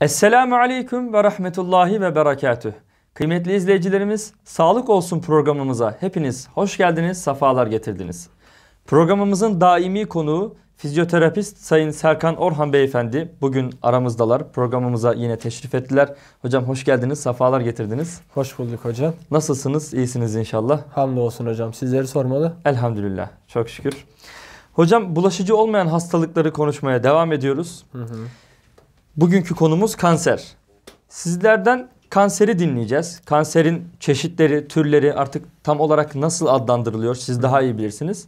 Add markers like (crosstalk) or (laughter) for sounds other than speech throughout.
Esselamu Aleyküm ve Rahmetullahi ve Berekatüh. Kıymetli izleyicilerimiz, Sağlık Olsun programımıza hepiniz hoş geldiniz, sefalar getirdiniz. Programımızın daimi konuğu fizyoterapist Sayın Serkan Orhan Beyefendi bugün aramızdalar. Programımıza yine teşrif ettiler. Hocam hoş geldiniz, sefalar getirdiniz. Hoş bulduk hocam. Nasılsınız? İyisiniz inşallah. Hamdolsun hocam. Sizleri sormalı. Elhamdülillah. Çok şükür. Hocam bulaşıcı olmayan hastalıkları konuşmaya devam ediyoruz. Hı hı. Bugünkü konumuz kanser. Sizlerden kanseri dinleyeceğiz. Kanserin çeşitleri, türleri artık tam olarak nasıl adlandırılıyor siz daha iyi bilirsiniz.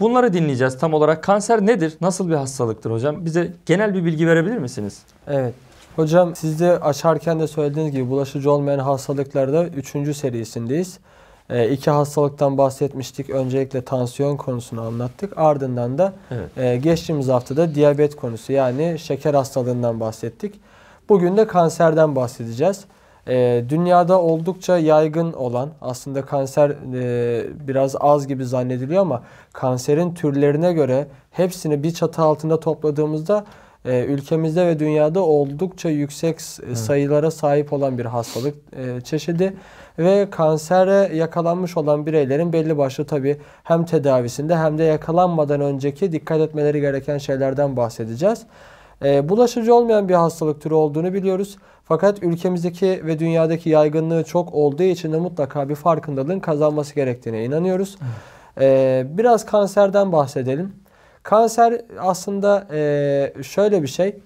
Bunları dinleyeceğiz tam olarak. Kanser nedir? Nasıl bir hastalıktır hocam? Bize genel bir bilgi verebilir misiniz? Evet. Hocam siz de açarken de söylediğiniz gibi bulaşıcı olmayan hastalıklarda 3. serisindeyiz. E, iki hastalıktan bahsetmiştik. Öncelikle tansiyon konusunu anlattık. Ardından da evet. e, geçtiğimiz haftada diyabet konusu yani şeker hastalığından bahsettik. Bugün de kanserden bahsedeceğiz. E, dünyada oldukça yaygın olan aslında kanser e, biraz az gibi zannediliyor ama kanserin türlerine göre hepsini bir çatı altında topladığımızda ee, ülkemizde ve dünyada oldukça yüksek sayılara sahip olan bir hastalık e, çeşidi ve kansere yakalanmış olan bireylerin belli başlı tabi hem tedavisinde hem de yakalanmadan önceki dikkat etmeleri gereken şeylerden bahsedeceğiz. E, bulaşıcı olmayan bir hastalık türü olduğunu biliyoruz. Fakat ülkemizdeki ve dünyadaki yaygınlığı çok olduğu için de mutlaka bir farkındalığın kazanması gerektiğine inanıyoruz. Evet. E, biraz kanserden bahsedelim. Kanser aslında e, şöyle bir şey.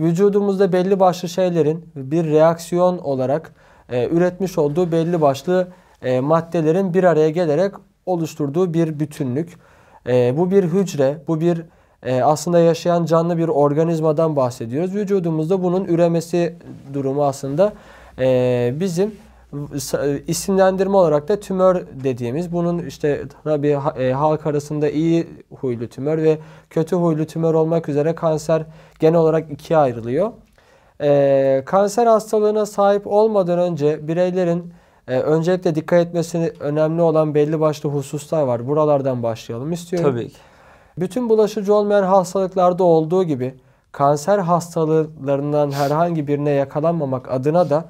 Vücudumuzda belli başlı şeylerin bir reaksiyon olarak e, üretmiş olduğu belli başlı e, maddelerin bir araya gelerek oluşturduğu bir bütünlük. E, bu bir hücre, bu bir e, aslında yaşayan canlı bir organizmadan bahsediyoruz. Vücudumuzda bunun üremesi durumu aslında e, bizim isimlendirme olarak da tümör dediğimiz bunun işte tabi e, halk arasında iyi huylu tümör ve kötü huylu tümör olmak üzere kanser genel olarak ikiye ayrılıyor. E, kanser hastalığına sahip olmadan önce bireylerin e, öncelikle dikkat etmesini önemli olan belli başlı hususlar var. Buralardan başlayalım istiyorum. Tabii ki. Bütün bulaşıcı olmayan hastalıklarda olduğu gibi kanser hastalıklarından herhangi birine yakalanmamak adına da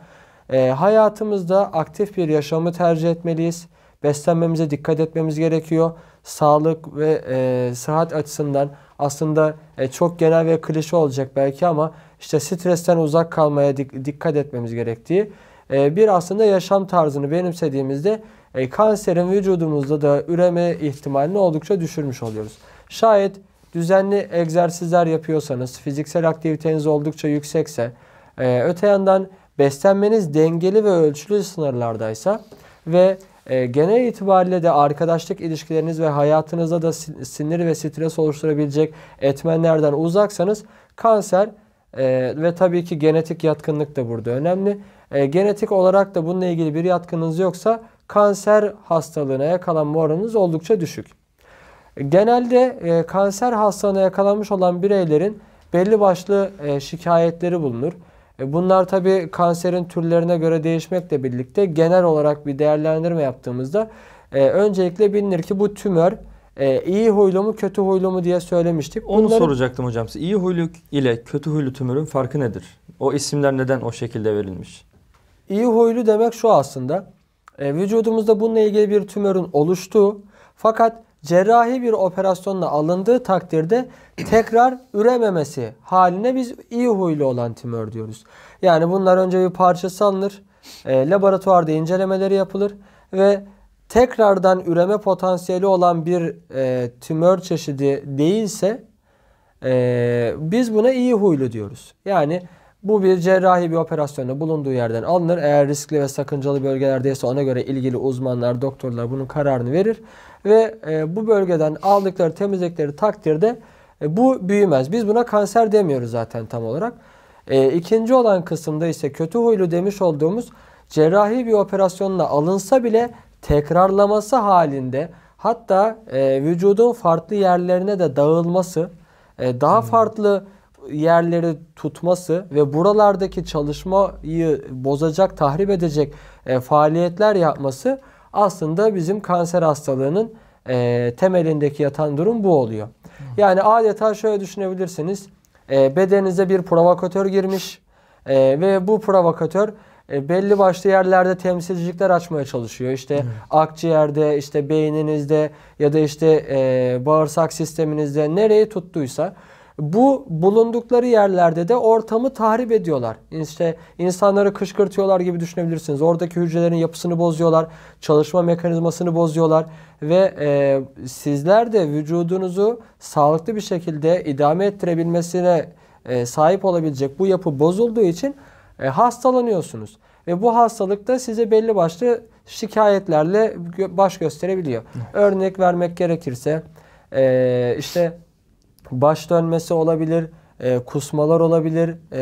e, hayatımızda aktif bir yaşamı tercih etmeliyiz. Beslenmemize dikkat etmemiz gerekiyor. Sağlık ve e, sıhhat açısından aslında e, çok genel ve klişe olacak belki ama işte stresten uzak kalmaya dik dikkat etmemiz gerektiği. E, bir aslında yaşam tarzını benimsediğimizde e, kanserin vücudumuzda da üreme ihtimalini oldukça düşürmüş oluyoruz. Şayet düzenli egzersizler yapıyorsanız, fiziksel aktiviteniz oldukça yüksekse, e, öte yandan Beslenmeniz dengeli ve ölçülü sınırlardaysa ve e, genel itibariyle de arkadaşlık ilişkileriniz ve hayatınızda da sinir ve stres oluşturabilecek etmenlerden uzaksanız kanser e, ve tabii ki genetik yatkınlık da burada önemli. E, genetik olarak da bununla ilgili bir yatkınınız yoksa kanser hastalığına yakalanma oranınız oldukça düşük. Genelde e, kanser hastalığına yakalanmış olan bireylerin belli başlı e, şikayetleri bulunur. E, bunlar tabi kanserin türlerine göre değişmekle birlikte genel olarak bir değerlendirme yaptığımızda e, öncelikle bilinir ki bu tümör e, iyi huylu mu kötü huylu mu diye söylemiştik. Onu soracaktım hocam. İyi huylu ile kötü huylu tümörün farkı nedir? O isimler neden o şekilde verilmiş? İyi huylu demek şu aslında. vücudumuzda bununla ilgili bir tümörün oluştuğu fakat cerrahi bir operasyonla alındığı takdirde tekrar ürememesi haline biz iyi huylu olan tümör diyoruz. Yani bunlar önce bir parçası alınır, e, laboratuvarda incelemeleri yapılır ve tekrardan üreme potansiyeli olan bir e, tümör çeşidi değilse e, biz buna iyi huylu diyoruz. Yani bu bir cerrahi bir operasyonla bulunduğu yerden alınır. Eğer riskli ve sakıncalı bölgelerdeyse ona göre ilgili uzmanlar, doktorlar bunun kararını verir ve e, bu bölgeden aldıkları temizlikleri takdirde e, bu büyümez. Biz buna kanser demiyoruz zaten tam olarak. E, ikinci olan kısımda ise kötü huylu demiş olduğumuz cerrahi bir operasyonla alınsa bile tekrarlaması halinde hatta e, vücudun farklı yerlerine de dağılması, e, daha hmm. farklı yerleri tutması ve buralardaki çalışmayı bozacak, tahrip edecek e, faaliyetler yapması aslında bizim kanser hastalığının e, temelindeki yatan durum bu oluyor. Yani adeta şöyle düşünebilirsiniz. E, bedeninize bir provokatör girmiş e, ve bu provokatör e, belli başlı yerlerde temsilcilikler açmaya çalışıyor. İşte evet. akciğerde, işte beyninizde ya da işte e, bağırsak sisteminizde nereyi tuttuysa... Bu bulundukları yerlerde de ortamı tahrip ediyorlar. İşte insanları kışkırtıyorlar gibi düşünebilirsiniz. Oradaki hücrelerin yapısını bozuyorlar, çalışma mekanizmasını bozuyorlar ve e, sizler de vücudunuzu sağlıklı bir şekilde idame ettirebilmesine e, sahip olabilecek bu yapı bozulduğu için e, hastalanıyorsunuz. Ve bu hastalık da size belli başlı şikayetlerle baş gösterebiliyor. Evet. Örnek vermek gerekirse e, işte baş dönmesi olabilir, e, kusmalar olabilir e,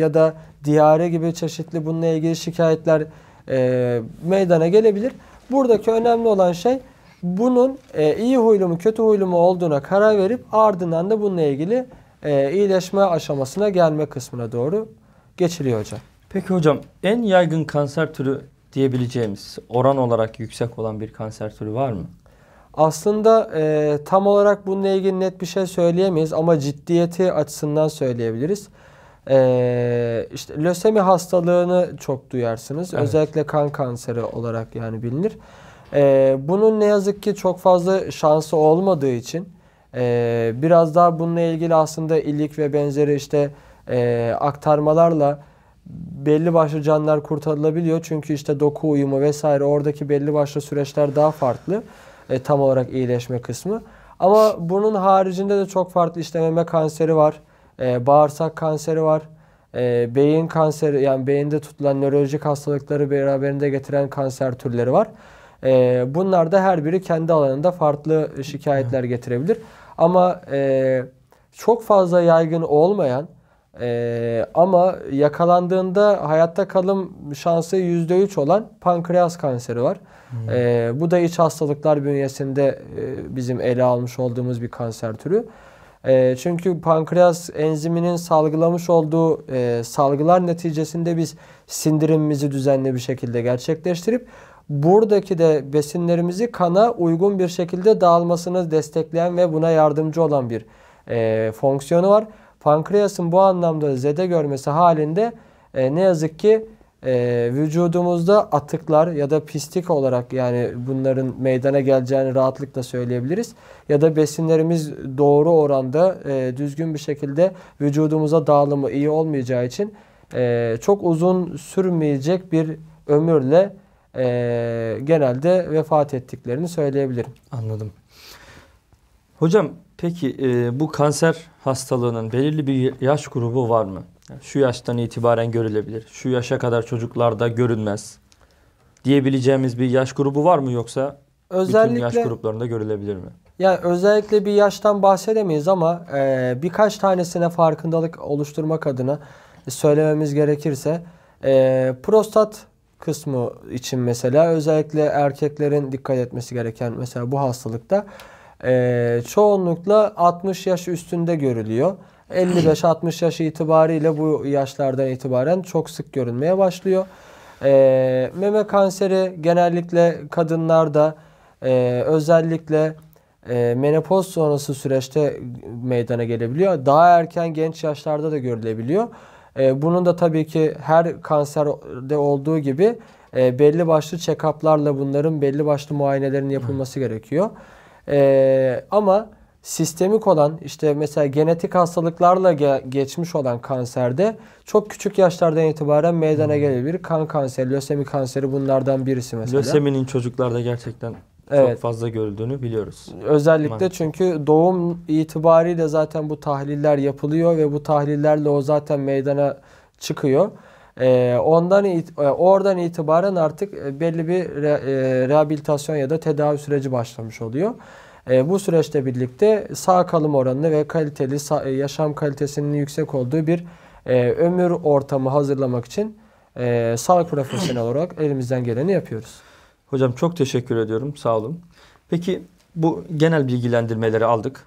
ya da diyare gibi çeşitli bununla ilgili şikayetler e, meydana gelebilir. Buradaki önemli olan şey bunun e, iyi huylu mu kötü huylu mu olduğuna karar verip ardından da bununla ilgili e, iyileşme aşamasına gelme kısmına doğru geçiliyor hocam. Peki hocam en yaygın kanser türü diyebileceğimiz oran olarak yüksek olan bir kanser türü var mı? Aslında e, tam olarak bununla ilgili net bir şey söyleyemeyiz ama ciddiyeti açısından söyleyebiliriz. E, işte lösemi hastalığını çok duyarsınız. Evet. Özellikle kan kanseri olarak yani bilinir. E, bunun ne yazık ki çok fazla şansı olmadığı için e, biraz daha bununla ilgili aslında illik ve benzeri işte e, aktarmalarla belli başlı canlar kurtarılabiliyor. Çünkü işte doku uyumu vesaire oradaki belli başlı süreçler daha farklı e, tam olarak iyileşme kısmı. Ama bunun haricinde de çok farklı işte meme kanseri var, e, bağırsak kanseri var, e, beyin kanseri yani beyinde tutulan nörolojik hastalıkları beraberinde getiren kanser türleri var. E, bunlar da her biri kendi alanında farklı şikayetler getirebilir. Ama e, çok fazla yaygın olmayan ee, ama yakalandığında hayatta kalım şansı %3 olan pankreas kanseri var. Hmm. Ee, bu da iç hastalıklar bünyesinde e, bizim ele almış olduğumuz bir kanser türü. E, çünkü pankreas enziminin salgılamış olduğu e, salgılar neticesinde biz sindirimimizi düzenli bir şekilde gerçekleştirip buradaki de besinlerimizi kana uygun bir şekilde dağılmasını destekleyen ve buna yardımcı olan bir e, fonksiyonu var. Pankreasın bu anlamda zede görmesi halinde e, ne yazık ki e, vücudumuzda atıklar ya da pislik olarak yani bunların meydana geleceğini rahatlıkla söyleyebiliriz. Ya da besinlerimiz doğru oranda e, düzgün bir şekilde vücudumuza dağılımı iyi olmayacağı için e, çok uzun sürmeyecek bir ömürle e, genelde vefat ettiklerini söyleyebilirim. Anladım. Hocam peki e, bu kanser hastalığının belirli bir yaş grubu var mı? Şu yaştan itibaren görülebilir. Şu yaşa kadar çocuklarda görünmez diyebileceğimiz bir yaş grubu var mı yoksa özellikle, bütün yaş gruplarında görülebilir mi? Yani özellikle bir yaştan bahsedemeyiz ama e, birkaç tanesine farkındalık oluşturmak adına söylememiz gerekirse e, prostat kısmı için mesela özellikle erkeklerin dikkat etmesi gereken mesela bu hastalıkta e, çoğunlukla 60 yaş üstünde görülüyor. 55-60 yaş itibariyle bu yaşlardan itibaren çok sık görünmeye başlıyor. E, meme kanseri genellikle kadınlarda e, özellikle e, menopoz sonrası süreçte meydana gelebiliyor. Daha erken genç yaşlarda da görülebiliyor. E, bunun da tabii ki her kanserde olduğu gibi e, belli başlı check-up'larla bunların belli başlı muayenelerin yapılması gerekiyor. E, ama sistemik olan işte mesela genetik hastalıklarla ge geçmiş olan kanserde çok küçük yaşlardan itibaren meydana hmm. gelebilir. Kan kanseri, lösemi kanseri bunlardan birisi mesela. Löseminin çocuklarda gerçekten evet. çok fazla görüldüğünü biliyoruz. Özellikle Maalesef. çünkü doğum itibariyle zaten bu tahliller yapılıyor ve bu tahlillerle o zaten meydana çıkıyor. Ee, ondan it, e, oradan itibaren artık e, belli bir re, e, rehabilitasyon ya da tedavi süreci başlamış oluyor. E, bu süreçte birlikte sağ kalım oranını ve kaliteli sağ, e, yaşam kalitesinin yüksek olduğu bir e, ömür ortamı hazırlamak için e, sağlık profesyonel olarak elimizden geleni yapıyoruz. Hocam çok teşekkür ediyorum. Sağ olun. Peki bu genel bilgilendirmeleri aldık.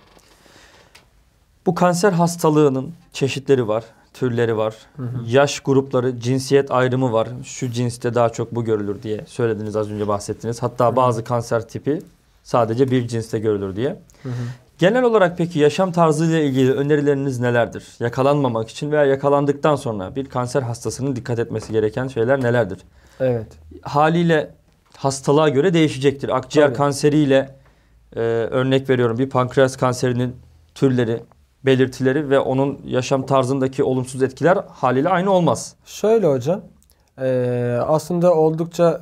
Bu kanser hastalığının çeşitleri var türleri var. Hı hı. Yaş grupları, cinsiyet ayrımı var. Şu cinste daha çok bu görülür diye söylediniz az önce bahsettiniz. Hatta hı hı. bazı kanser tipi sadece bir cinste görülür diye. Hı hı. Genel olarak peki yaşam tarzıyla ilgili önerileriniz nelerdir? Yakalanmamak için veya yakalandıktan sonra bir kanser hastasının dikkat etmesi gereken şeyler nelerdir? Evet. Haliyle hastalığa göre değişecektir. Akciğer Tabii. kanseriyle e, örnek veriyorum bir pankreas kanserinin türleri belirtileri ve onun yaşam tarzındaki olumsuz etkiler haliyle aynı olmaz. Şöyle hocam. Ee, aslında oldukça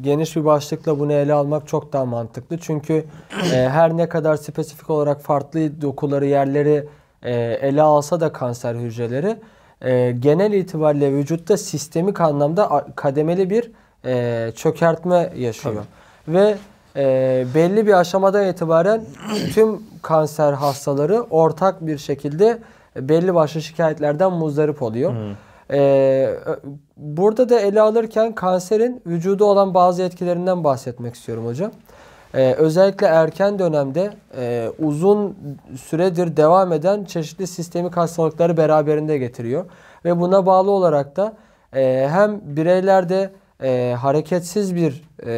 geniş bir başlıkla bunu ele almak çok daha mantıklı. Çünkü e, her ne kadar spesifik olarak farklı dokuları, yerleri e, ele alsa da kanser hücreleri e, genel itibariyle vücutta sistemik anlamda kademeli bir e, çökertme yaşıyor. Tabii. Ve e, belli bir aşamadan itibaren tüm kanser hastaları ortak bir şekilde e, belli başlı şikayetlerden muzdarip oluyor. Hmm. Ee, burada da ele alırken kanserin vücuda olan bazı etkilerinden bahsetmek istiyorum hocam. Ee, özellikle erken dönemde e, uzun süredir devam eden çeşitli sistemik hastalıkları beraberinde getiriyor. Ve buna bağlı olarak da e, hem bireylerde e, hareketsiz bir e,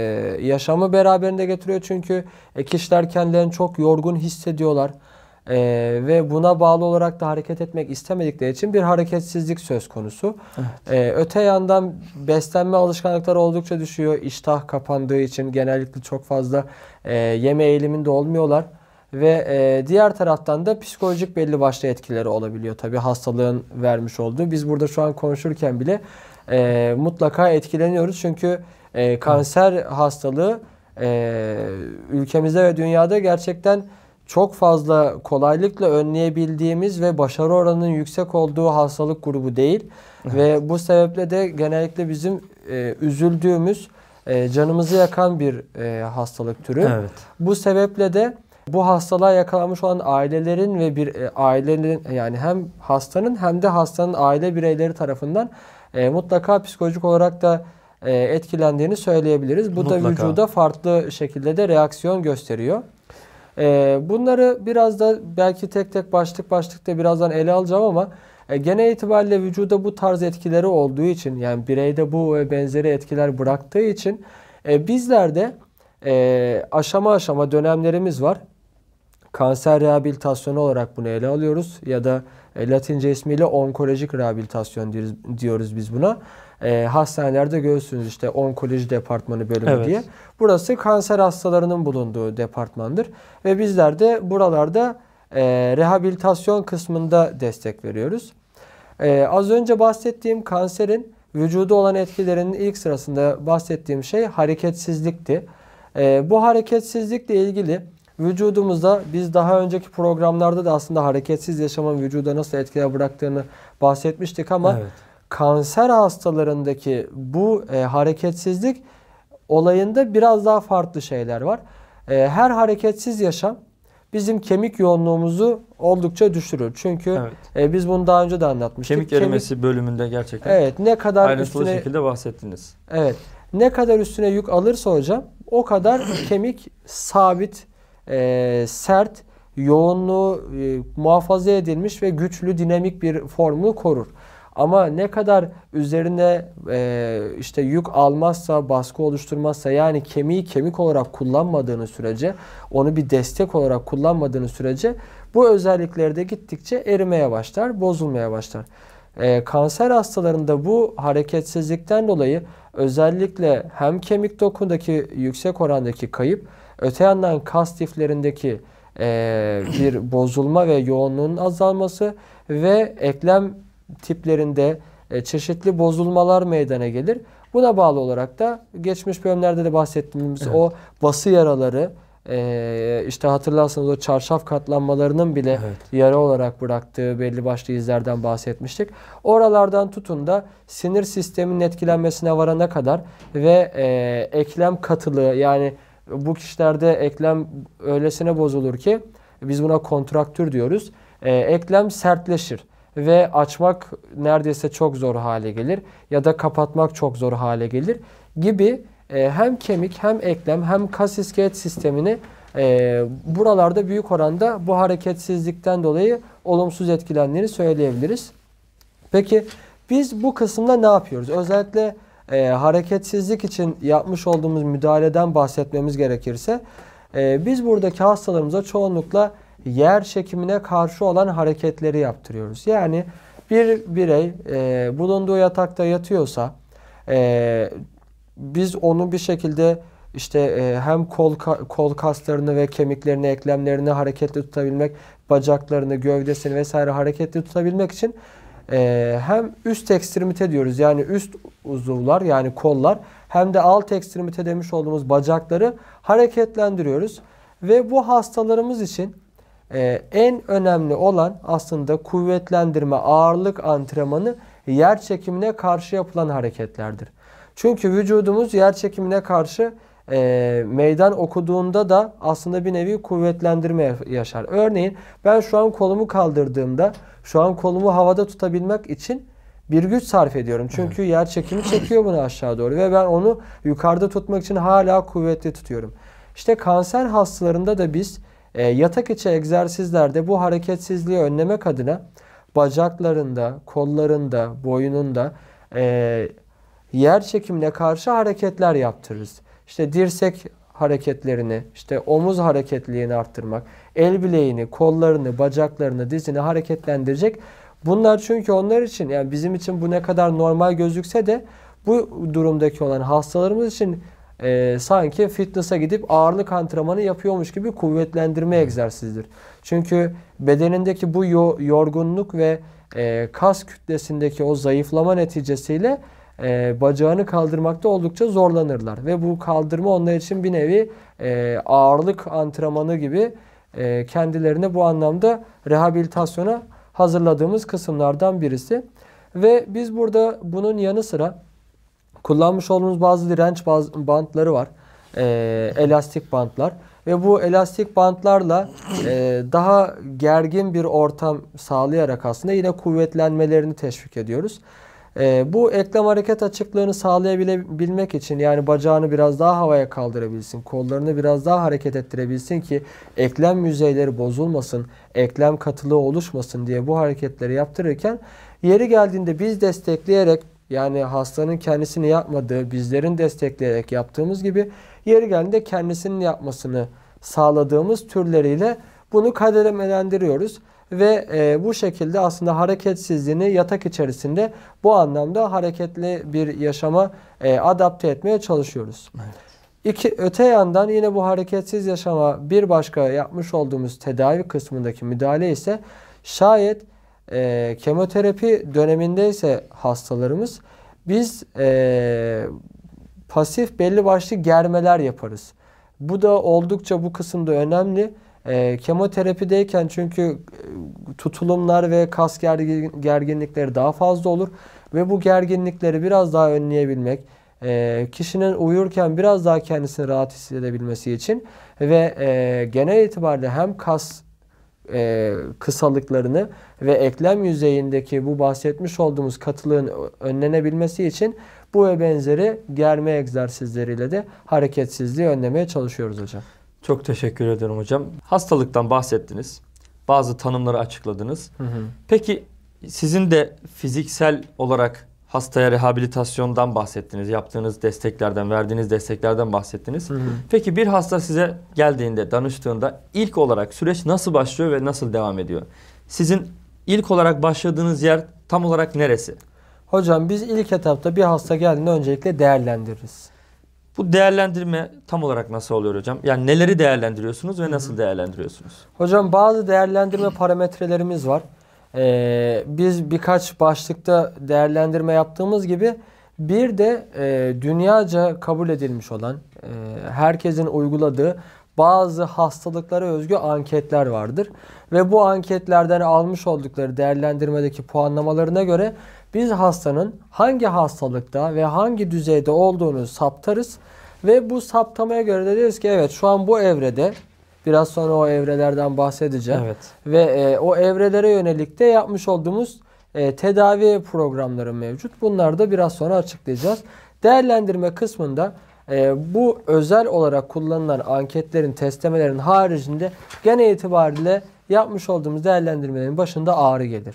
yaşamı beraberinde getiriyor. Çünkü ek işler kendilerini çok yorgun hissediyorlar. E, ve buna bağlı olarak da hareket etmek istemedikleri için bir hareketsizlik söz konusu. Evet. E, öte yandan beslenme alışkanlıkları oldukça düşüyor. İştah kapandığı için genellikle çok fazla e, yeme eğiliminde olmuyorlar ve e, diğer taraftan da psikolojik belli başlı etkileri olabiliyor tabi hastalığın vermiş olduğu. Biz burada şu an konuşurken bile e, mutlaka etkileniyoruz. Çünkü e, kanser evet. hastalığı e, ülkemizde ve dünyada gerçekten çok fazla kolaylıkla önleyebildiğimiz ve başarı oranının yüksek olduğu hastalık grubu değil. Evet. Ve bu sebeple de genellikle bizim e, üzüldüğümüz, e, canımızı yakan bir e, hastalık türü. Evet. Bu sebeple de bu hastalığa yakalanmış olan ailelerin ve bir e, ailenin yani hem hastanın hem de hastanın aile bireyleri tarafından e, mutlaka psikolojik olarak da e, etkilendiğini söyleyebiliriz. Bu mutlaka. da vücuda farklı şekilde de reaksiyon gösteriyor. E, bunları biraz da belki tek tek başlık başlıkta birazdan ele alacağım ama e, gene itibariyle vücuda bu tarz etkileri olduğu için yani bireyde bu ve benzeri etkiler bıraktığı için e, bizlerde e, aşama aşama dönemlerimiz var kanser rehabilitasyonu olarak bunu ele alıyoruz ya da e, Latince ismiyle onkolojik rehabilitasyon diyoruz, biz buna. E, hastanelerde görürsünüz işte onkoloji departmanı bölümü evet. diye. Burası kanser hastalarının bulunduğu departmandır ve bizler de buralarda e, rehabilitasyon kısmında destek veriyoruz. E, az önce bahsettiğim kanserin vücuda olan etkilerinin ilk sırasında bahsettiğim şey hareketsizlikti. E, bu hareketsizlikle ilgili Vücudumuzda biz daha önceki programlarda da aslında hareketsiz yaşamın vücuda nasıl etkiler bıraktığını bahsetmiştik ama evet. kanser hastalarındaki bu e, hareketsizlik olayında biraz daha farklı şeyler var. E, her hareketsiz yaşam bizim kemik yoğunluğumuzu oldukça düşürür. Çünkü evet. e, biz bunu daha önce de anlatmıştık. Kemik erimesi kemik, bölümünde gerçekten. Evet, ne kadar ayrıntılı üstüne şekilde bahsettiniz. Evet. Ne kadar üstüne yük alırsa hocam o kadar (clears throat) kemik sabit e, sert, yoğunluğu e, muhafaza edilmiş ve güçlü, dinamik bir formunu korur. Ama ne kadar üzerine e, işte yük almazsa, baskı oluşturmazsa yani kemiği kemik olarak kullanmadığını sürece, onu bir destek olarak kullanmadığını sürece bu özellikleri de gittikçe erimeye başlar, bozulmaya başlar. E, kanser hastalarında bu hareketsizlikten dolayı özellikle hem kemik dokundaki yüksek orandaki kayıp Öte yandan kas liflerindeki e, bir bozulma ve yoğunluğun azalması ve eklem tiplerinde e, çeşitli bozulmalar meydana gelir. Buna bağlı olarak da geçmiş bölümlerde de bahsettiğimiz evet. o bası yaraları e, işte hatırlarsanız o çarşaf katlanmalarının bile evet. yara olarak bıraktığı belli başlı izlerden bahsetmiştik. Oralardan tutun da sinir sisteminin etkilenmesine varana kadar ve e, eklem katılığı yani bu kişilerde eklem öylesine bozulur ki biz buna kontraktür diyoruz. E, eklem sertleşir ve açmak neredeyse çok zor hale gelir ya da kapatmak çok zor hale gelir gibi e, hem kemik hem eklem hem kas iskelet sistemini e, buralarda büyük oranda bu hareketsizlikten dolayı olumsuz etkilendiğini söyleyebiliriz. Peki biz bu kısımda ne yapıyoruz? Özellikle e, hareketsizlik için yapmış olduğumuz müdahaleden bahsetmemiz gerekirse e, biz buradaki hastalarımıza çoğunlukla yer çekimine karşı olan hareketleri yaptırıyoruz. Yani bir birey e, bulunduğu yatakta yatıyorsa e, biz onu bir şekilde işte e, hem kol kol kaslarını ve kemiklerini, eklemlerini hareketli tutabilmek, bacaklarını, gövdesini vesaire hareketli tutabilmek için e, hem üst ekstremite diyoruz yani üst uzuvlar yani kollar hem de alt ekstremite demiş olduğumuz bacakları hareketlendiriyoruz. Ve bu hastalarımız için e, en önemli olan aslında kuvvetlendirme ağırlık antrenmanı yer çekimine karşı yapılan hareketlerdir. Çünkü vücudumuz yer çekimine karşı e, meydan okuduğunda da aslında bir nevi kuvvetlendirme yaşar. Örneğin ben şu an kolumu kaldırdığımda şu an kolumu havada tutabilmek için bir güç sarf ediyorum. Çünkü yer çekimi çekiyor bunu aşağı doğru ve ben onu yukarıda tutmak için hala kuvvetli tutuyorum. İşte kanser hastalarında da biz e, yatak içi egzersizlerde bu hareketsizliği önlemek adına bacaklarında, kollarında, boynunda e, yer çekimine karşı hareketler yaptırırız işte dirsek hareketlerini, işte omuz hareketliğini arttırmak, el bileğini, kollarını, bacaklarını, dizini hareketlendirecek. Bunlar çünkü onlar için yani bizim için bu ne kadar normal gözükse de bu durumdaki olan hastalarımız için e, sanki fitness'a gidip ağırlık antrenmanı yapıyormuş gibi kuvvetlendirme egzersizidir. Çünkü bedenindeki bu yorgunluk ve e, kas kütlesindeki o zayıflama neticesiyle e, bacağını kaldırmakta oldukça zorlanırlar. Ve bu kaldırma onlar için bir nevi e, ağırlık antrenmanı gibi e, kendilerini bu anlamda rehabilitasyona hazırladığımız kısımlardan birisi. Ve biz burada bunun yanı sıra kullanmış olduğumuz bazı direnç baz bantları var. E, elastik bantlar. Ve bu elastik bantlarla e, daha gergin bir ortam sağlayarak aslında yine kuvvetlenmelerini teşvik ediyoruz. E, bu eklem hareket açıklığını sağlayabilmek için yani bacağını biraz daha havaya kaldırabilsin, kollarını biraz daha hareket ettirebilsin ki eklem yüzeyleri bozulmasın, eklem katılığı oluşmasın diye bu hareketleri yaptırırken yeri geldiğinde biz destekleyerek yani hastanın kendisini yapmadığı bizlerin destekleyerek yaptığımız gibi yeri geldiğinde kendisinin yapmasını sağladığımız türleriyle bunu kademelendiriyoruz ve e, bu şekilde aslında hareketsizliğini yatak içerisinde bu anlamda hareketli bir yaşama e, adapte etmeye çalışıyoruz. Evet. İki, öte yandan yine bu hareketsiz yaşama bir başka yapmış olduğumuz tedavi kısmındaki müdahale ise şayet e, kemoterapi dönemindeyse hastalarımız biz e, pasif belli başlı germeler yaparız. Bu da oldukça bu kısımda önemli. E, kemoterapideyken çünkü e, tutulumlar ve kas gerginlikleri daha fazla olur ve bu gerginlikleri biraz daha önleyebilmek, e, kişinin uyurken biraz daha kendisini rahat hissedebilmesi için ve e, genel itibariyle hem kas e, kısalıklarını ve eklem yüzeyindeki bu bahsetmiş olduğumuz katılığın önlenebilmesi için bu ve benzeri germe egzersizleriyle de hareketsizliği önlemeye çalışıyoruz hocam. Çok teşekkür ederim hocam. Hastalıktan bahsettiniz. Bazı tanımları açıkladınız. Hı hı. Peki sizin de fiziksel olarak hastaya rehabilitasyondan bahsettiniz. Yaptığınız desteklerden, verdiğiniz desteklerden bahsettiniz. Hı hı. Peki bir hasta size geldiğinde, danıştığında ilk olarak süreç nasıl başlıyor ve nasıl devam ediyor? Sizin ilk olarak başladığınız yer tam olarak neresi? Hocam biz ilk etapta bir hasta geldiğinde öncelikle değerlendiririz. Bu değerlendirme tam olarak nasıl oluyor hocam? Yani neleri değerlendiriyorsunuz ve nasıl değerlendiriyorsunuz? Hocam bazı değerlendirme parametrelerimiz var. Ee, biz birkaç başlıkta değerlendirme yaptığımız gibi bir de e, dünyaca kabul edilmiş olan e, herkesin uyguladığı bazı hastalıklara özgü anketler vardır. Ve bu anketlerden almış oldukları değerlendirmedeki puanlamalarına göre biz hastanın hangi hastalıkta ve hangi düzeyde olduğunu saptarız. Ve bu saptamaya göre de deriz ki evet şu an bu evrede biraz sonra o evrelerden bahsedeceğim. Evet. Ve e, o evrelere yönelik de yapmış olduğumuz e, tedavi programları mevcut. Bunları da biraz sonra açıklayacağız. Değerlendirme kısmında e, bu özel olarak kullanılan anketlerin, testlemelerin haricinde gene itibariyle yapmış olduğumuz değerlendirmelerin başında ağrı gelir.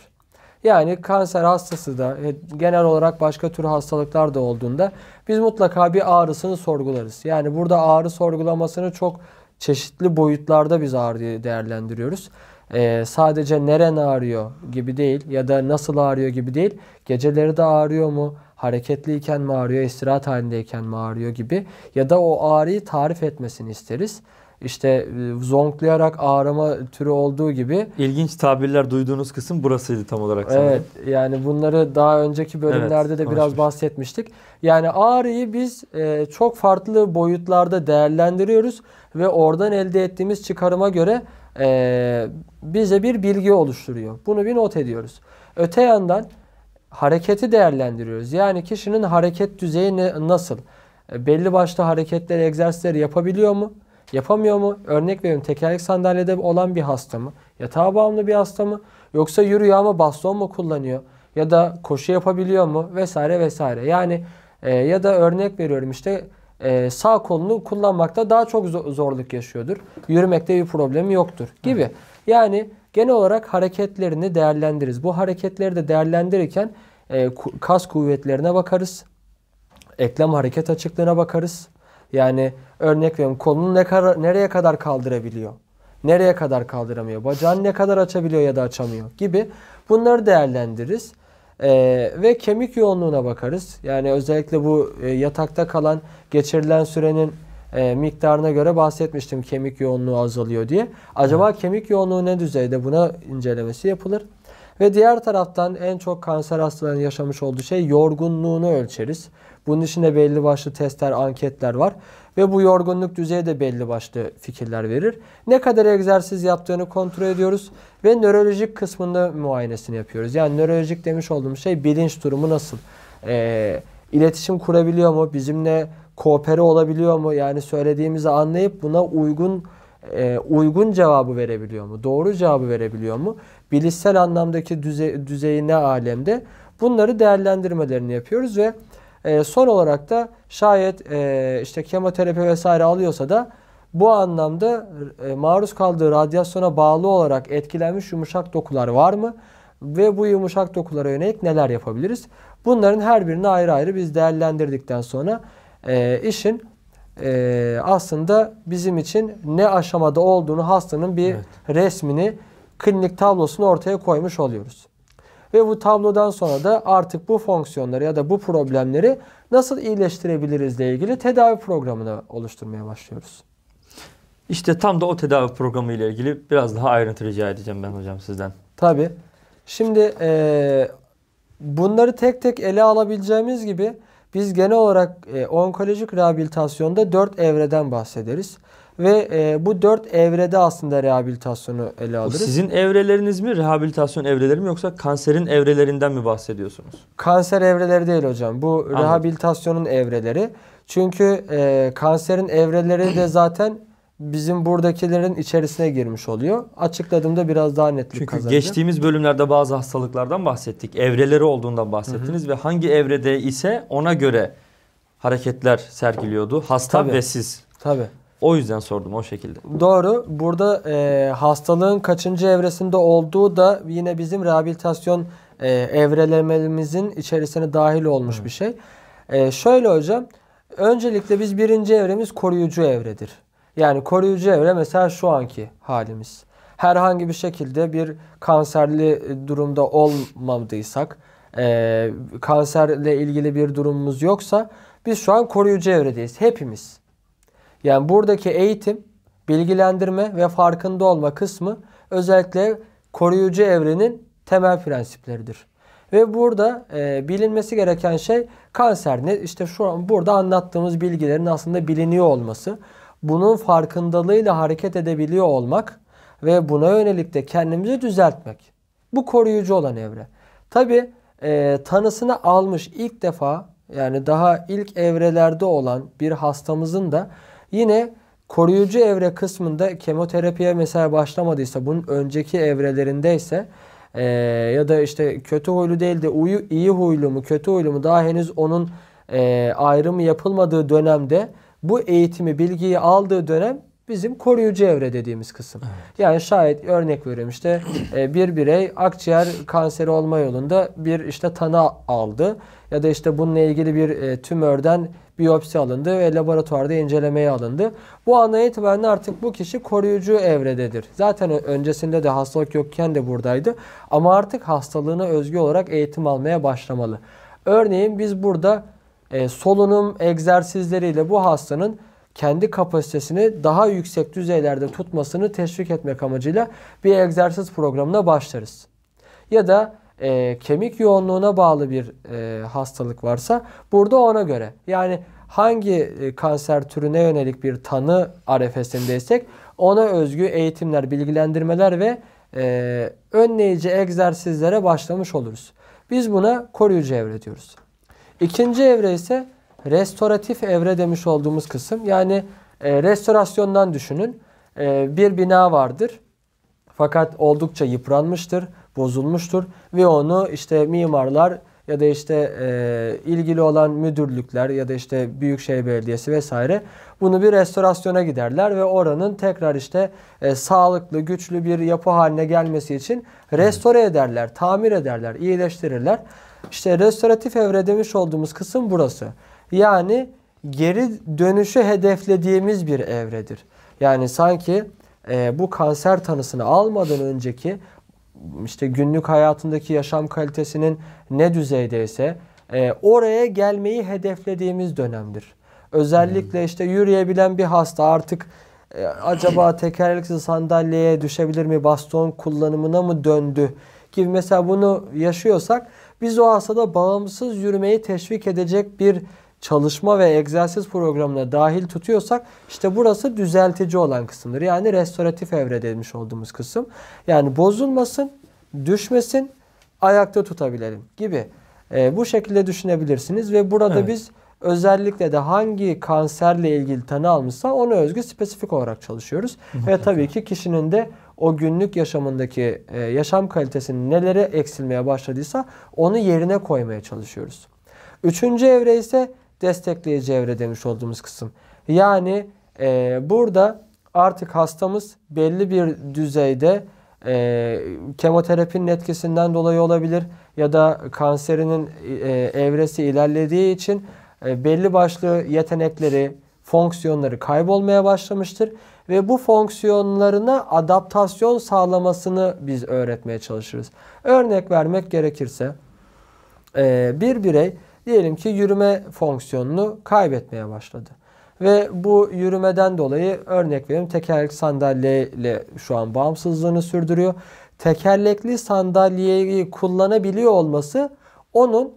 Yani kanser hastası da e, genel olarak başka tür hastalıklar da olduğunda biz mutlaka bir ağrısını sorgularız. Yani burada ağrı sorgulamasını çok çeşitli boyutlarda biz ağrı değerlendiriyoruz. Ee, sadece neren ağrıyor gibi değil ya da nasıl ağrıyor gibi değil. Geceleri de ağrıyor mu? Hareketliyken mi ağrıyor? istirahat halindeyken mi ağrıyor gibi. Ya da o ağrıyı tarif etmesini isteriz işte e, zonklayarak ağrıma türü olduğu gibi. İlginç tabirler duyduğunuz kısım burasıydı tam olarak. Sanırım. Evet yani bunları daha önceki bölümlerde evet, de biraz konuşmuş. bahsetmiştik. Yani ağrıyı biz e, çok farklı boyutlarda değerlendiriyoruz ve oradan elde ettiğimiz çıkarıma göre e, bize bir bilgi oluşturuyor. Bunu bir not ediyoruz. Öte yandan hareketi değerlendiriyoruz. Yani kişinin hareket düzeyi ne, nasıl? E, belli başlı hareketler, egzersizler yapabiliyor mu? yapamıyor mu? Örnek veriyorum tekerlek sandalyede olan bir hasta mı? Yatağa bağımlı bir hasta mı? Yoksa yürüyor ama baston mu kullanıyor? Ya da koşu yapabiliyor mu? Vesaire vesaire. Yani e, ya da örnek veriyorum işte e, sağ kolunu kullanmakta daha çok zorluk yaşıyordur. Yürümekte bir problemi yoktur gibi. Yani genel olarak hareketlerini değerlendiririz. Bu hareketleri de değerlendirirken e, kas kuvvetlerine bakarız. Eklem hareket açıklığına bakarız. Yani örnek veriyorum kolunu ne kadar, nereye kadar kaldırabiliyor? Nereye kadar kaldıramıyor? Bacağını ne kadar açabiliyor ya da açamıyor gibi bunları değerlendiririz. Ee, ve kemik yoğunluğuna bakarız. Yani özellikle bu e, yatakta kalan geçirilen sürenin e, miktarına göre bahsetmiştim kemik yoğunluğu azalıyor diye. Acaba evet. kemik yoğunluğu ne düzeyde buna incelemesi yapılır. Ve diğer taraftan en çok kanser hastalarının yaşamış olduğu şey yorgunluğunu ölçeriz. Bunun içinde belli başlı testler, anketler var. Ve bu yorgunluk düzeyi de belli başlı fikirler verir. Ne kadar egzersiz yaptığını kontrol ediyoruz. Ve nörolojik kısmında muayenesini yapıyoruz. Yani nörolojik demiş olduğum şey bilinç durumu nasıl? Ee, iletişim kurabiliyor mu? Bizimle koopere olabiliyor mu? Yani söylediğimizi anlayıp buna uygun e, uygun cevabı verebiliyor mu? Doğru cevabı verebiliyor mu? Bilişsel anlamdaki düze, düzeyi ne alemde? Bunları değerlendirmelerini yapıyoruz ve e, son olarak da şayet e, işte kemoterapi vesaire alıyorsa da bu anlamda e, maruz kaldığı radyasyona bağlı olarak etkilenmiş yumuşak dokular var mı? Ve bu yumuşak dokulara yönelik neler yapabiliriz? Bunların her birini ayrı ayrı biz değerlendirdikten sonra e, işin e, aslında bizim için ne aşamada olduğunu hastanın bir evet. resmini klinik tablosunu ortaya koymuş oluyoruz. Ve bu tablodan sonra da artık bu fonksiyonları ya da bu problemleri nasıl iyileştirebiliriz ile ilgili tedavi programını oluşturmaya başlıyoruz. İşte tam da o tedavi programı ile ilgili biraz daha ayrıntı rica edeceğim ben hocam sizden. Tabii. Şimdi e, bunları tek tek ele alabileceğimiz gibi biz genel olarak e, onkolojik rehabilitasyonda dört evreden bahsederiz. Ve e, bu dört evrede aslında rehabilitasyonu ele alırız. sizin evreleriniz mi, rehabilitasyon evreleri mi yoksa kanserin evrelerinden mi bahsediyorsunuz? Kanser evreleri değil hocam. Bu Anladım. rehabilitasyonun evreleri. Çünkü e, kanserin evreleri de (clears throat) zaten bizim buradakilerin içerisine girmiş oluyor. Açıkladığımda biraz daha netlik Çünkü kazanacağım. geçtiğimiz bölümlerde bazı hastalıklardan bahsettik. Evreleri olduğundan bahsettiniz hı hı. ve hangi evrede ise ona göre hareketler sergiliyordu. Hasta Tabii. ve siz. Tabii. O yüzden sordum o şekilde. Doğru. Burada e, hastalığın kaçıncı evresinde olduğu da yine bizim rehabilitasyon e, evrelemelimizin içerisine dahil olmuş hmm. bir şey. E, şöyle hocam. Öncelikle biz birinci evremiz koruyucu evredir. Yani koruyucu evre mesela şu anki halimiz. Herhangi bir şekilde bir kanserli durumda olmadıysak, e, kanserle ilgili bir durumumuz yoksa biz şu an koruyucu evredeyiz. Hepimiz. Yani buradaki eğitim, bilgilendirme ve farkında olma kısmı özellikle koruyucu evrenin temel prensipleridir. Ve burada e, bilinmesi gereken şey kanser ne? İşte şu an burada anlattığımız bilgilerin aslında biliniyor olması. Bunun farkındalığıyla hareket edebiliyor olmak ve buna yönelik de kendimizi düzeltmek. Bu koruyucu olan evre. Tabi e, tanısını almış ilk defa yani daha ilk evrelerde olan bir hastamızın da Yine koruyucu evre kısmında kemoterapiye mesela başlamadıysa bunun önceki evrelerinde ise e, ya da işte kötü huylu değil de uyu, iyi huylu mu kötü huylu mu daha henüz onun e, ayrımı yapılmadığı dönemde bu eğitimi bilgiyi aldığı dönem bizim koruyucu evre dediğimiz kısım. Evet. Yani şayet örnek veriyorum işte e, bir birey akciğer kanseri olma yolunda bir işte tanı aldı ya da işte bununla ilgili bir e, tümörden biyopsi alındı ve laboratuvarda incelemeye alındı. Bu andan itibaren artık bu kişi koruyucu evrededir. Zaten öncesinde de hastalık yokken de buradaydı ama artık hastalığına özgü olarak eğitim almaya başlamalı. Örneğin biz burada e, solunum egzersizleriyle bu hastanın kendi kapasitesini daha yüksek düzeylerde tutmasını teşvik etmek amacıyla bir egzersiz programına başlarız. Ya da e, kemik yoğunluğuna bağlı bir e, hastalık varsa burada ona göre yani hangi e, kanser türüne yönelik bir tanı RFs'indeysek ona özgü eğitimler, bilgilendirmeler ve e, önleyici egzersizlere başlamış oluruz. Biz buna koruyucu evre diyoruz. İkinci evre ise restoratif evre demiş olduğumuz kısım. Yani e, restorasyondan düşünün. E, bir bina vardır. Fakat oldukça yıpranmıştır, bozulmuştur ve onu işte mimarlar ya da işte e, ilgili olan müdürlükler ya da işte Büyükşehir Belediyesi vesaire bunu bir restorasyona giderler ve oranın tekrar işte e, sağlıklı, güçlü bir yapı haline gelmesi için restore ederler, tamir ederler, iyileştirirler. İşte restoratif evre demiş olduğumuz kısım burası. Yani geri dönüşü hedeflediğimiz bir evredir. Yani sanki e, bu kanser tanısını almadan önceki işte günlük hayatındaki yaşam kalitesinin ne düzeydeyse e, oraya gelmeyi hedeflediğimiz dönemdir. Özellikle işte yürüyebilen bir hasta artık e, acaba (clears throat) tekerlekli sandalyeye düşebilir mi, baston kullanımına mı döndü gibi mesela bunu yaşıyorsak biz o hastada bağımsız yürümeyi teşvik edecek bir çalışma ve egzersiz programına dahil tutuyorsak işte burası düzeltici olan kısımdır. Yani restoratif evre demiş olduğumuz kısım. Yani bozulmasın, düşmesin, ayakta tutabilelim gibi. E, bu şekilde düşünebilirsiniz ve burada evet. biz özellikle de hangi kanserle ilgili tanı almışsa ona özgü spesifik olarak çalışıyoruz. Mutlaka. Ve tabii ki kişinin de o günlük yaşamındaki e, yaşam kalitesinin nelere eksilmeye başladıysa onu yerine koymaya çalışıyoruz. Üçüncü evre ise destekleyici evre demiş olduğumuz kısım. Yani e, burada artık hastamız belli bir düzeyde e, kemoterapinin etkisinden dolayı olabilir ya da kanserinin e, evresi ilerlediği için e, belli başlı yetenekleri, fonksiyonları kaybolmaya başlamıştır ve bu fonksiyonlarına adaptasyon sağlamasını biz öğretmeye çalışırız. Örnek vermek gerekirse e, bir birey diyelim ki yürüme fonksiyonunu kaybetmeye başladı. Ve bu yürümeden dolayı örnek veriyorum tekerlekli sandalye ile şu an bağımsızlığını sürdürüyor. Tekerlekli sandalyeyi kullanabiliyor olması onun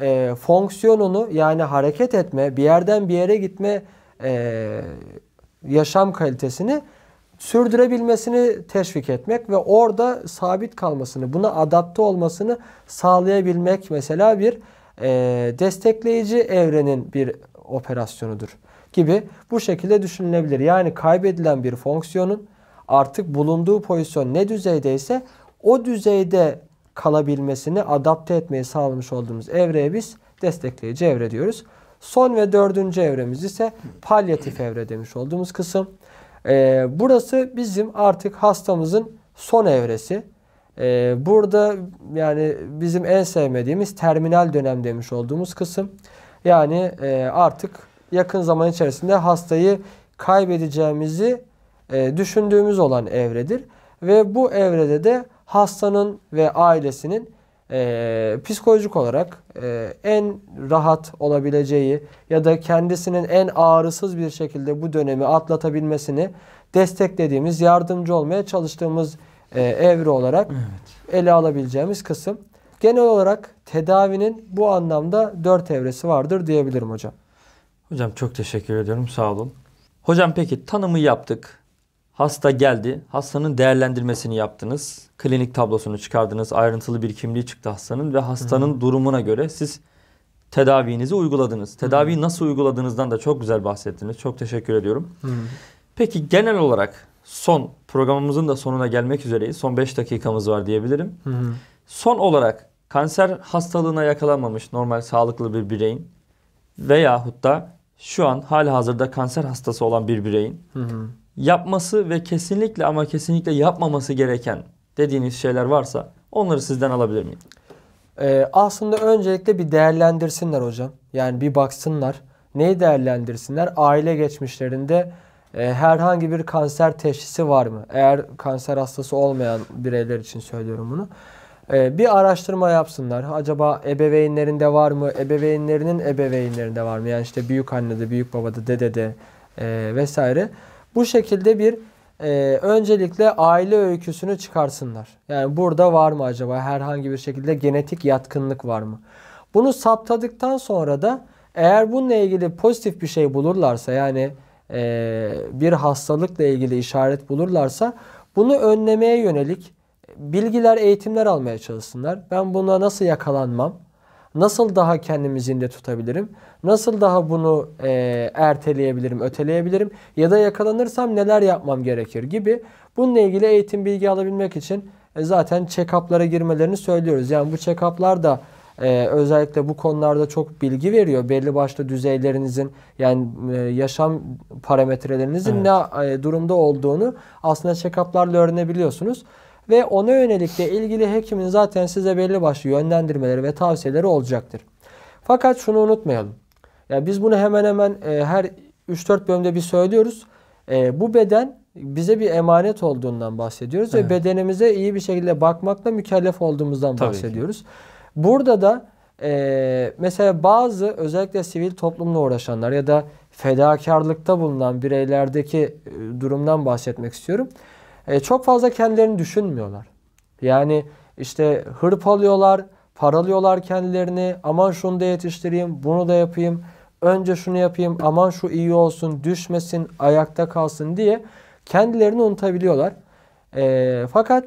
e, fonksiyonunu yani hareket etme, bir yerden bir yere gitme e, yaşam kalitesini sürdürebilmesini teşvik etmek ve orada sabit kalmasını, buna adapte olmasını sağlayabilmek mesela bir e, destekleyici evrenin bir operasyonudur gibi bu şekilde düşünülebilir. Yani kaybedilen bir fonksiyonun artık bulunduğu pozisyon ne düzeydeyse o düzeyde kalabilmesini adapte etmeyi sağlamış olduğumuz evreye biz destekleyici evre diyoruz. Son ve dördüncü evremiz ise palyatif evre demiş olduğumuz kısım. Ee, burası bizim artık hastamızın son evresi. Ee, burada yani bizim en sevmediğimiz terminal dönem demiş olduğumuz kısım. Yani e, artık yakın zaman içerisinde hastayı kaybedeceğimizi e, düşündüğümüz olan evredir. Ve bu evrede de hastanın ve ailesinin e, psikolojik olarak e, en rahat olabileceği ya da kendisinin en ağrısız bir şekilde bu dönemi atlatabilmesini desteklediğimiz, yardımcı olmaya çalıştığımız e, evre olarak evet. ele alabileceğimiz kısım. Genel olarak tedavinin bu anlamda dört evresi vardır diyebilirim hocam. Hocam çok teşekkür ediyorum. Sağ olun. Hocam peki tanımı yaptık. Hasta geldi. Hastanın değerlendirmesini yaptınız. Klinik tablosunu çıkardınız. Ayrıntılı bir kimliği çıktı hastanın ve hastanın Hı-hı. durumuna göre siz tedavinizi uyguladınız. Tedaviyi Hı-hı. nasıl uyguladığınızdan da çok güzel bahsettiniz. Çok teşekkür ediyorum. Hı-hı. Peki genel olarak son programımızın da sonuna gelmek üzereyiz. Son 5 dakikamız var diyebilirim. Hı hı. Son olarak kanser hastalığına yakalanmamış normal sağlıklı bir bireyin veya da şu an hali hazırda kanser hastası olan bir bireyin hı hı. yapması ve kesinlikle ama kesinlikle yapmaması gereken dediğiniz şeyler varsa onları sizden alabilir miyim? Ee, aslında öncelikle bir değerlendirsinler hocam. Yani bir baksınlar. Neyi değerlendirsinler? Aile geçmişlerinde ee, herhangi bir kanser teşhisi var mı? Eğer kanser hastası olmayan bireyler için söylüyorum bunu. Ee, bir araştırma yapsınlar. Acaba ebeveynlerinde var mı? Ebeveynlerinin ebeveynlerinde var mı? Yani işte büyük annede, büyük babada, dedede e, vesaire. Bu şekilde bir e, öncelikle aile öyküsünü çıkarsınlar. Yani burada var mı acaba herhangi bir şekilde genetik yatkınlık var mı? Bunu saptadıktan sonra da eğer bununla ilgili pozitif bir şey bulurlarsa yani e, bir hastalıkla ilgili işaret bulurlarsa bunu önlemeye yönelik bilgiler, eğitimler almaya çalışsınlar. Ben buna nasıl yakalanmam? Nasıl daha kendimi zinde tutabilirim? Nasıl daha bunu e, erteleyebilirim, öteleyebilirim? Ya da yakalanırsam neler yapmam gerekir gibi. Bununla ilgili eğitim bilgi alabilmek için e, zaten check-up'lara girmelerini söylüyoruz. Yani bu check-up'lar da e, özellikle bu konularda çok bilgi veriyor. Belli başlı düzeylerinizin yani e, yaşam parametrelerinizin evet. ne e, durumda olduğunu aslında check-up'larla öğrenebiliyorsunuz. Ve ona yönelik de ilgili hekimin zaten size belli başlı yönlendirmeleri ve tavsiyeleri olacaktır. Fakat şunu unutmayalım. Ya biz bunu hemen hemen e, her 3-4 bölümde bir söylüyoruz. E, bu beden bize bir emanet olduğundan bahsediyoruz evet. ve bedenimize iyi bir şekilde bakmakla mükellef olduğumuzdan Tabii bahsediyoruz. Ki. Burada da e, mesela bazı özellikle sivil toplumla uğraşanlar ya da fedakarlıkta bulunan bireylerdeki e, durumdan bahsetmek istiyorum. E, çok fazla kendilerini düşünmüyorlar. Yani işte hırpalıyorlar, paralıyorlar kendilerini. Aman şunu da yetiştireyim, bunu da yapayım. Önce şunu yapayım, aman şu iyi olsun, düşmesin, ayakta kalsın diye kendilerini unutabiliyorlar. E, fakat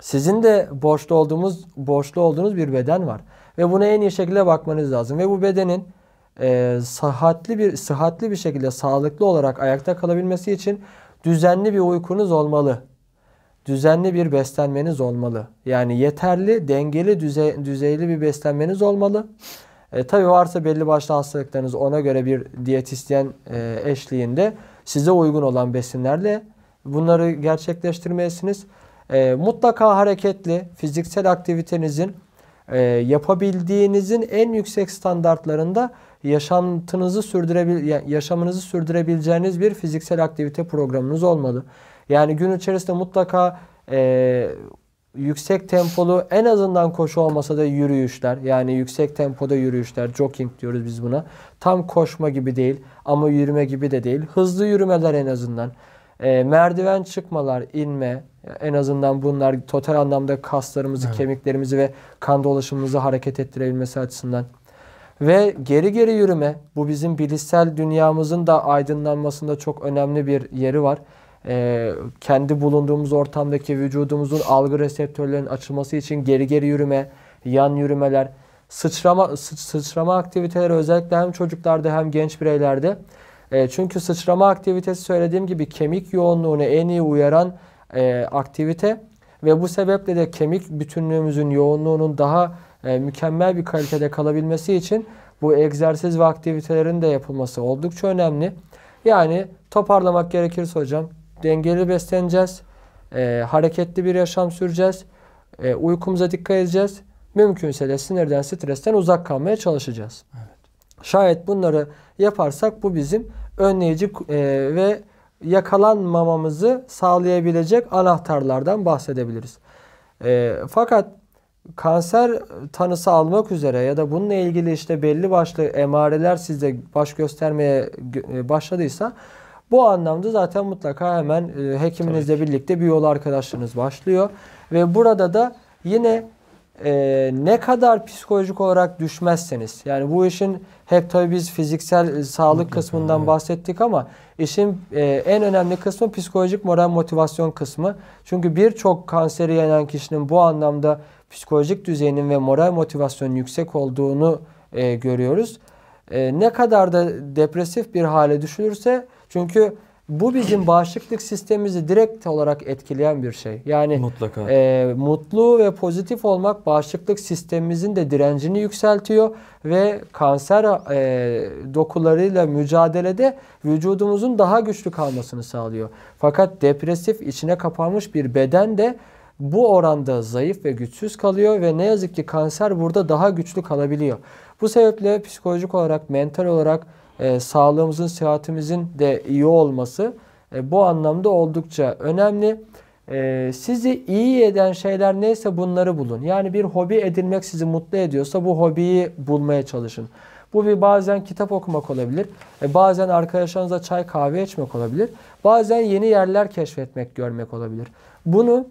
sizin de borçlu olduğumuz borçlu olduğunuz bir beden var ve buna en iyi şekilde bakmanız lazım ve bu bedenin e, sıhhatli bir sıhhatli bir şekilde sağlıklı olarak ayakta kalabilmesi için düzenli bir uykunuz olmalı. Düzenli bir beslenmeniz olmalı. Yani yeterli, dengeli, düzey, düzeyli bir beslenmeniz olmalı. E, tabii varsa belli başlı hastalıklarınız ona göre bir diyetisyen e, eşliğinde size uygun olan besinlerle bunları gerçekleştirmelisiniz e, mutlaka hareketli fiziksel aktivitenizin e, yapabildiğinizin en yüksek standartlarında yaşantınızı sürdürebil yaşamınızı sürdürebileceğiniz bir fiziksel aktivite programınız olmalı. Yani gün içerisinde mutlaka e, yüksek tempolu en azından koşu olmasa da yürüyüşler yani yüksek tempoda yürüyüşler jogging diyoruz biz buna. Tam koşma gibi değil ama yürüme gibi de değil. Hızlı yürümeler en azından. E, merdiven çıkmalar, inme en azından bunlar total anlamda kaslarımızı, evet. kemiklerimizi ve kan dolaşımımızı hareket ettirebilmesi açısından. Ve geri geri yürüme bu bizim bilişsel dünyamızın da aydınlanmasında çok önemli bir yeri var. Ee, kendi bulunduğumuz ortamdaki vücudumuzun algı reseptörlerinin açılması için geri geri yürüme, yan yürümeler, sıçrama sıç, sıçrama aktiviteleri özellikle hem çocuklarda hem genç bireylerde e, çünkü sıçrama aktivitesi söylediğim gibi kemik yoğunluğunu en iyi uyaran e, aktivite ve bu sebeple de kemik bütünlüğümüzün yoğunluğunun daha e, mükemmel bir kalitede kalabilmesi için bu egzersiz ve aktivitelerin de yapılması oldukça önemli. Yani toparlamak gerekirse hocam dengeli besleneceğiz, e, hareketli bir yaşam süreceğiz, e, uykumuza dikkat edeceğiz. Mümkünse de sinirden, stresten uzak kalmaya çalışacağız. Evet. Şayet bunları yaparsak bu bizim önleyici e, ve yakalanmamamızı sağlayabilecek anahtarlardan bahsedebiliriz. E, fakat kanser tanısı almak üzere ya da bununla ilgili işte belli başlı emareler sizde baş göstermeye e, başladıysa bu anlamda zaten mutlaka hemen hekiminizle birlikte bir yol arkadaşlarınız başlıyor. Ve burada da yine e, ne kadar psikolojik olarak düşmezseniz yani bu işin hep tabii biz fiziksel e, sağlık Mutlaka, kısmından evet. bahsettik ama işin e, en önemli kısmı psikolojik moral motivasyon kısmı. Çünkü birçok kanseri yenen kişinin bu anlamda psikolojik düzeyinin ve moral motivasyonun yüksek olduğunu e, görüyoruz. E, ne kadar da depresif bir hale düşülürse çünkü bu bizim bağışıklık sistemimizi direkt olarak etkileyen bir şey. Yani mutlaka e, mutlu ve pozitif olmak bağışıklık sistemimizin de direncini yükseltiyor ve kanser e, dokularıyla mücadelede vücudumuzun daha güçlü kalmasını sağlıyor. Fakat depresif içine kapanmış bir beden de bu oranda zayıf ve güçsüz kalıyor ve ne yazık ki kanser burada daha güçlü kalabiliyor. Bu sebeple psikolojik olarak, mental olarak e, sağlığımızın, sıhhatimizin de iyi olması e, bu anlamda oldukça önemli. E, sizi iyi eden şeyler neyse bunları bulun. Yani bir hobi edinmek sizi mutlu ediyorsa bu hobiyi bulmaya çalışın. Bu bir bazen kitap okumak olabilir, e, bazen arkadaşlarınızla çay kahve içmek olabilir, bazen yeni yerler keşfetmek, görmek olabilir. Bunu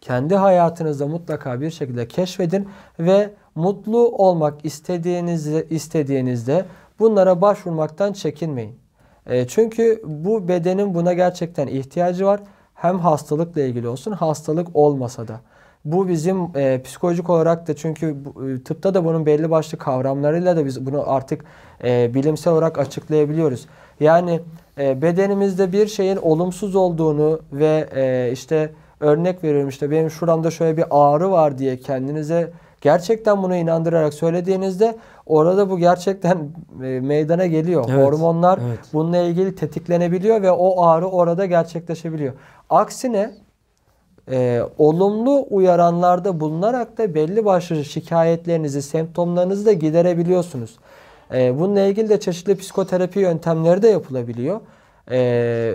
kendi hayatınızda mutlaka bir şekilde keşfedin ve mutlu olmak istediğinizde, istediğinizde Bunlara başvurmaktan çekinmeyin. E, çünkü bu bedenin buna gerçekten ihtiyacı var. Hem hastalıkla ilgili olsun, hastalık olmasa da. Bu bizim e, psikolojik olarak da çünkü e, tıpta da bunun belli başlı kavramlarıyla da biz bunu artık e, bilimsel olarak açıklayabiliyoruz. Yani e, bedenimizde bir şeyin olumsuz olduğunu ve e, işte örnek veriyorum işte benim şuramda şöyle bir ağrı var diye kendinize gerçekten bunu inandırarak söylediğinizde orada bu gerçekten e, meydana geliyor. Evet, Hormonlar evet. bununla ilgili tetiklenebiliyor ve o ağrı orada gerçekleşebiliyor. Aksine e, olumlu uyaranlarda bulunarak da belli başlı şikayetlerinizi, semptomlarınızı da giderebiliyorsunuz. E, bununla ilgili de çeşitli psikoterapi yöntemleri de yapılabiliyor. E,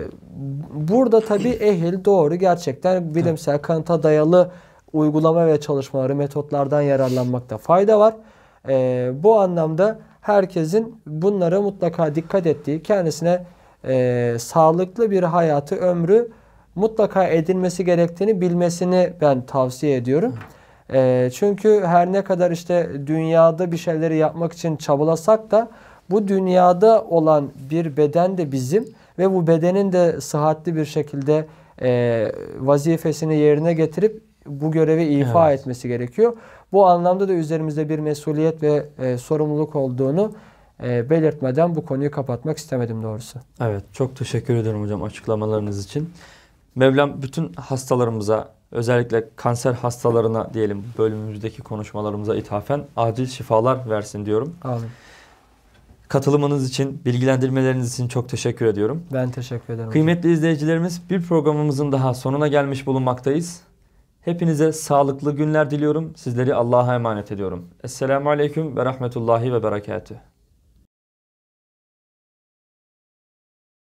burada tabii ehil, doğru, gerçekten bilimsel kanıta dayalı uygulama ve çalışmaları metotlardan yararlanmakta fayda var. E, bu anlamda herkesin bunlara mutlaka dikkat ettiği kendisine e, sağlıklı bir hayatı, ömrü mutlaka edinmesi gerektiğini bilmesini ben tavsiye ediyorum. E, çünkü her ne kadar işte dünyada bir şeyleri yapmak için çabalasak da bu dünyada olan bir beden de bizim ve bu bedenin de sıhhatli bir şekilde e, vazifesini yerine getirip bu görevi ifa evet. etmesi gerekiyor. Bu anlamda da üzerimizde bir mesuliyet ve e, sorumluluk olduğunu e, belirtmeden bu konuyu kapatmak istemedim doğrusu. Evet çok teşekkür ederim hocam açıklamalarınız için. Mevlam bütün hastalarımıza özellikle kanser hastalarına diyelim bölümümüzdeki konuşmalarımıza ithafen acil şifalar versin diyorum. Amin. Katılımınız için, bilgilendirmeleriniz için çok teşekkür ediyorum. Ben teşekkür ederim. Kıymetli hocam. izleyicilerimiz bir programımızın daha sonuna gelmiş bulunmaktayız. Hepinize sağlıklı günler diliyorum. Sizleri Allah'a emanet ediyorum. Esselamu Aleyküm ve Rahmetullahi ve Berekatuhu.